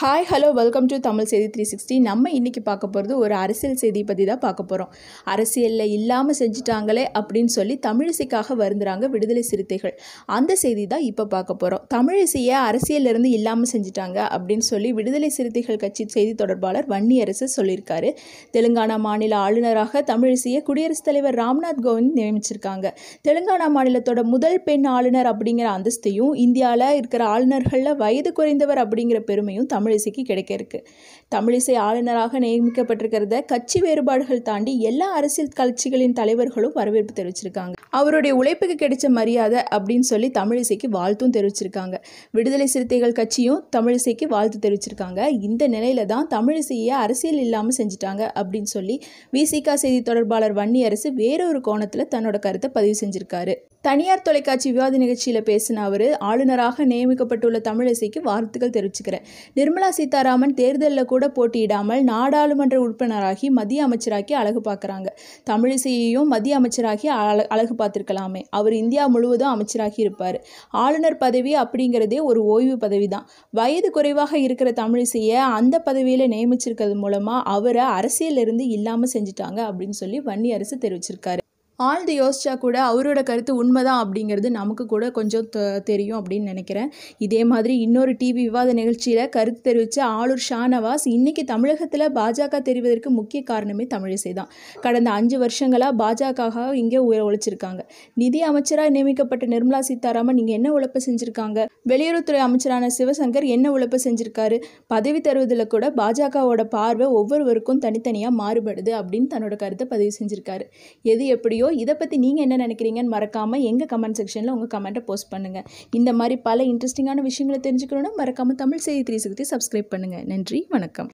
hi hello welcome to Tamil செய்தி three sixty நம்ம இன்றைக்கி பார்க்க போகிறது ஒரு அரசியல் செய்தி பற்றி தான் பார்க்க போகிறோம் அரசியலில் இல்லாமல் செஞ்சிட்டாங்களே அப்படின்னு சொல்லி தமிழிசைக்காக வருந்துறாங்க விடுதலை சிறுத்தைகள் அந்த செய்தி தான் இப்போ பார்க்க போகிறோம் தமிழிசையை அரசியலிருந்து இல்லாமல் செஞ்சிட்டாங்க அப்படின்னு சொல்லி விடுதலை சிறுத்தைகள் கட்சி செய்தி தொடர்பாளர் வன்னி அரசு சொல்லியிருக்காரு தெலுங்கானா மாநில ஆளுநராக தமிழிசையை குடியரசுத் தலைவர் ராம்நாத் கோவிந்த் நியமிச்சிருக்காங்க தெலுங்கானா மாநிலத்தோட முதல் பெண் ஆளுநர் அப்படிங்கிற அந்தஸ்தையும் இந்தியாவில் இருக்கிற ஆளுநர்களில் வயது குறைந்தவர் அப்படிங்கிற பெருமையும் தமிழ் தமிழிசைக்கு கிடைக்க இருக்கு தமிழிசை ஆளுநராக நியமிக்கப்பட்டிருக்கிறத கட்சி வேறுபாடுகள் தாண்டி எல்லா அரசியல் கட்சிகளின் தலைவர்களும் வரவேற்பு தெரிவிச்சிருக்காங்க அவருடைய உழைப்புக்கு கிடைச்ச மரியாதை அப்படின்னு சொல்லி தமிழிசைக்கு வாழ்த்தும் தெரிவிச்சிருக்காங்க விடுதலை சிறுத்தைகள் கட்சியும் தமிழிசைக்கு வாழ்த்து தெரிவிச்சிருக்காங்க இந்த நிலையில தான் தமிழிசையை அரசியல் இல்லாமல் செஞ்சுட்டாங்க அப்படின்னு சொல்லி விசிகா செய்தி தொடர்பாளர் வன்னி அரசு வேறொரு கோணத்தில் தன்னோட கருத்தை பதிவு செஞ்சிருக்காரு தனியார் தொலைக்காட்சி விவாத நிகழ்ச்சியில் பேசின அவர் ஆளுநராக நியமிக்கப்பட்டுள்ள தமிழிசைக்கு வாழ்த்துக்கள் தெரிவிச்சுக்கிறேன் நிர்மலா சீதாராமன் தேர்தலில் கூட போட்டியிடாமல் நாடாளுமன்ற உறுப்பினராகி மத்திய அமைச்சராக்கி அழகு பார்க்குறாங்க தமிழிசையையும் மத்திய அமைச்சராகி அழகு பார்த்துருக்கலாமே அவர் இந்தியா முழுவதும் அமைச்சராகி இருப்பார் ஆளுநர் பதவி அப்படிங்கிறதே ஒரு ஓய்வு பதவி தான் வயது குறைவாக இருக்கிற தமிழிசையை அந்த பதவியில் நியமிச்சிருக்கிறது மூலமாக அவரை அரசியலிருந்து இல்லாமல் செஞ்சுட்டாங்க அப்படின்னு சொல்லி வன்னி அரசு தெரிவிச்சிருக்காரு ஆழ்ந்து யோசிச்சா கூட அவரோட கருத்து உண்மைதான் அப்படிங்கிறது நமக்கு கூட கொஞ்சம் தெரியும் அப்படின்னு நினைக்கிறேன் இதே மாதிரி இன்னொரு டிவி விவாத நிகழ்ச்சியில் கருத்து தெரிவித்த ஆளுர் ஷானவாஸ் இன்றைக்கி தமிழகத்தில் பாஜக தெரிவதற்கு முக்கிய காரணமே தமிழிசை தான் கடந்த அஞ்சு வருஷங்களாக பாஜக இங்கே உழைச்சிருக்காங்க நிதி அமைச்சராக நியமிக்கப்பட்ட நிர்மலா சீதாராமன் நீங்கள் என்ன உழைப்பு செஞ்சுருக்காங்க வெளியுறவுத்துறை அமைச்சரான சிவசங்கர் என்ன உழைப்பு செஞ்சுருக்காரு பதவி தருவதில் கூட பாஜகவோட பார்வை ஒவ்வொருவருக்கும் தனித்தனியாக மாறுபடுது அப்படின்னு தன்னோட கருத்தை பதிவு செஞ்சுருக்காரு எது எப்படியோ வீடியோ இதை பற்றி நீங்கள் என்ன நினைக்கிறீங்கன்னு மறக்காமல் எங்கள் கமெண்ட் செக்ஷனில் உங்கள் கமெண்ட்டை போஸ்ட் பண்ணுங்கள் இந்த மாதிரி பல இன்ட்ரெஸ்டிங்கான விஷயங்களை தெரிஞ்சுக்கணுன்னா மறக்காமல் தமிழ் செய்தி த்ரீ சிக்ஸ்டி சப்ஸ்கிரைப் பண்ணுங்கள் நன்றி வணக்கம்